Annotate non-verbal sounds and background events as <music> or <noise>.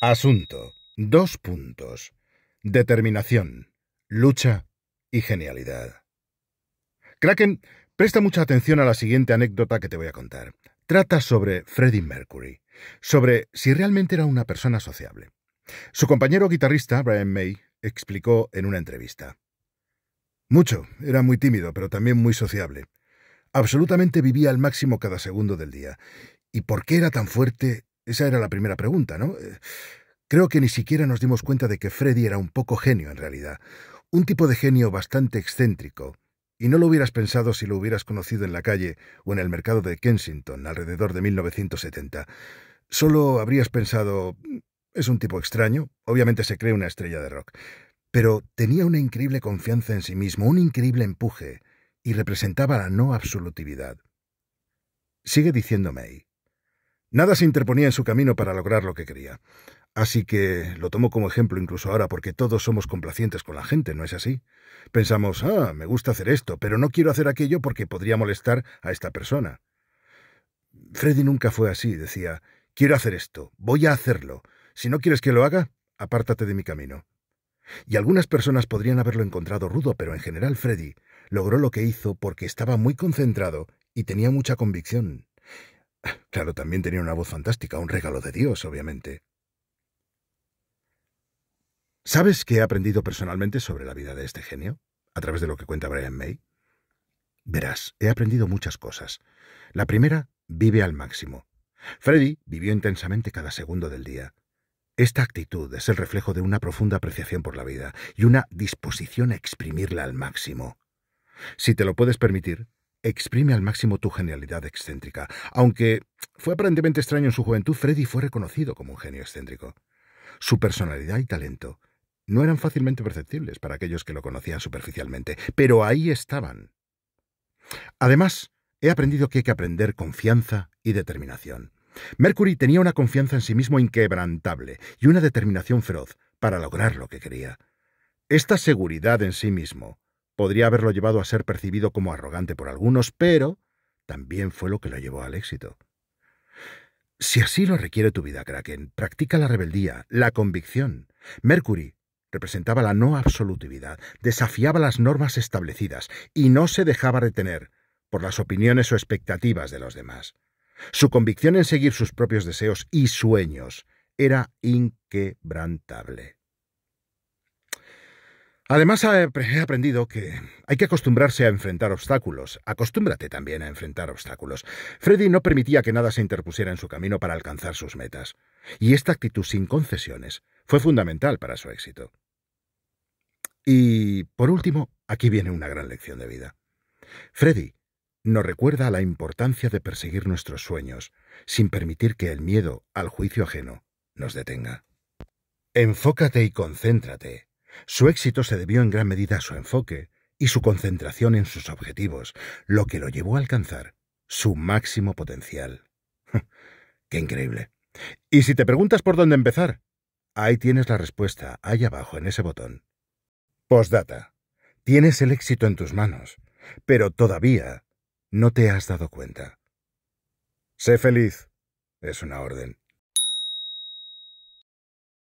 Asunto. Dos puntos. Determinación, lucha y genialidad. Kraken, presta mucha atención a la siguiente anécdota que te voy a contar. Trata sobre Freddie Mercury, sobre si realmente era una persona sociable. Su compañero guitarrista, Brian May, explicó en una entrevista. Mucho, era muy tímido, pero también muy sociable. Absolutamente vivía al máximo cada segundo del día. ¿Y por qué era tan fuerte esa era la primera pregunta, ¿no? Eh, creo que ni siquiera nos dimos cuenta de que Freddy era un poco genio en realidad, un tipo de genio bastante excéntrico, y no lo hubieras pensado si lo hubieras conocido en la calle o en el mercado de Kensington alrededor de 1970. Solo habrías pensado, mm, es un tipo extraño, obviamente se cree una estrella de rock, pero tenía una increíble confianza en sí mismo, un increíble empuje, y representaba la no absolutividad. Sigue diciéndome May. Nada se interponía en su camino para lograr lo que quería. Así que lo tomo como ejemplo incluso ahora porque todos somos complacientes con la gente, ¿no es así? Pensamos, ah, me gusta hacer esto, pero no quiero hacer aquello porque podría molestar a esta persona. Freddy nunca fue así, decía, quiero hacer esto, voy a hacerlo. Si no quieres que lo haga, apártate de mi camino. Y algunas personas podrían haberlo encontrado rudo, pero en general Freddy logró lo que hizo porque estaba muy concentrado y tenía mucha convicción. Claro, también tenía una voz fantástica, un regalo de Dios, obviamente. ¿Sabes qué he aprendido personalmente sobre la vida de este genio? A través de lo que cuenta Brian May. Verás, he aprendido muchas cosas. La primera, vive al máximo. Freddy vivió intensamente cada segundo del día. Esta actitud es el reflejo de una profunda apreciación por la vida y una disposición a exprimirla al máximo. Si te lo puedes permitir, Exprime al máximo tu genialidad excéntrica. Aunque fue aparentemente extraño en su juventud, Freddy fue reconocido como un genio excéntrico. Su personalidad y talento no eran fácilmente perceptibles para aquellos que lo conocían superficialmente, pero ahí estaban. Además, he aprendido que hay que aprender confianza y determinación. Mercury tenía una confianza en sí mismo inquebrantable y una determinación feroz para lograr lo que quería. Esta seguridad en sí mismo podría haberlo llevado a ser percibido como arrogante por algunos, pero también fue lo que lo llevó al éxito. Si así lo requiere tu vida, Kraken, practica la rebeldía, la convicción. Mercury representaba la no absolutividad, desafiaba las normas establecidas y no se dejaba retener por las opiniones o expectativas de los demás. Su convicción en seguir sus propios deseos y sueños era inquebrantable. Además, he aprendido que hay que acostumbrarse a enfrentar obstáculos. Acostúmbrate también a enfrentar obstáculos. Freddy no permitía que nada se interpusiera en su camino para alcanzar sus metas. Y esta actitud sin concesiones fue fundamental para su éxito. Y, por último, aquí viene una gran lección de vida. Freddy nos recuerda la importancia de perseguir nuestros sueños sin permitir que el miedo al juicio ajeno nos detenga. Enfócate y concéntrate su éxito se debió en gran medida a su enfoque y su concentración en sus objetivos, lo que lo llevó a alcanzar su máximo potencial. <laughs> ¡Qué increíble! Y si te preguntas por dónde empezar, ahí tienes la respuesta, ahí abajo, en ese botón. Postdata. Tienes el éxito en tus manos, pero todavía no te has dado cuenta. Sé feliz. Es una orden.